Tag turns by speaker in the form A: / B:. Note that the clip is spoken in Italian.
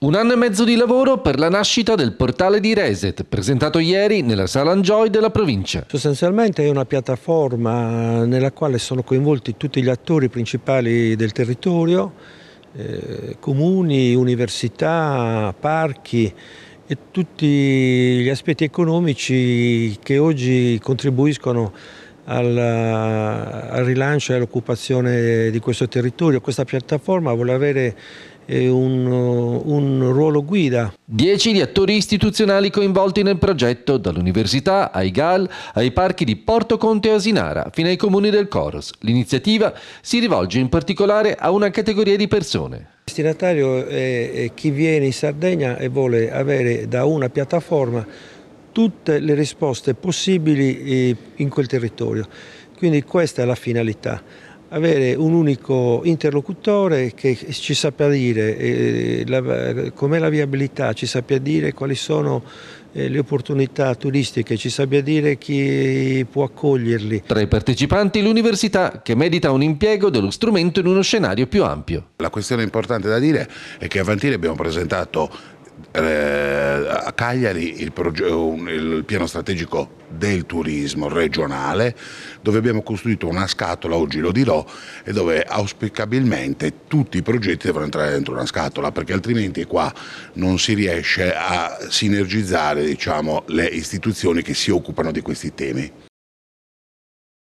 A: Un anno e mezzo di lavoro per la nascita del portale di Reset, presentato ieri nella Sala
B: Enjoy della provincia. Sostanzialmente è una piattaforma eh, nella quale sono coinvolti tutti gli attori principali del territorio, eh, comuni, università, parchi e tutti gli aspetti economici che oggi contribuiscono al, al rilancio e all'occupazione di questo territorio. Questa piattaforma vuole avere un, uh, un, ruolo guida.
A: Dieci gli attori istituzionali coinvolti nel progetto, dall'università ai GAL, ai parchi di Porto Conte e Asinara, fino ai comuni del Coros. L'iniziativa si rivolge in particolare a una categoria di persone.
B: Il destinatario è chi viene in Sardegna e vuole avere da una piattaforma tutte le risposte possibili eh, in quel territorio. Quindi questa è la finalità avere un unico interlocutore che ci sappia dire eh, com'è la viabilità, ci sappia dire quali sono eh, le opportunità turistiche, ci sappia dire chi può accoglierli. Tra i partecipanti l'università che medita un
C: impiego dello strumento in uno scenario più ampio. La questione importante da dire è che a Vantini abbiamo presentato eh, Cagliari il, il, piano strategico
D: del turismo regionale dove abbiamo costruito una scatola, oggi lo dirò, e dove auspicabilmente tutti i progetti devono entrare dentro una scatola perché altrimenti qua non si riesce a sinergizzare diciamo, le istituzioni che si occupano di questi temi.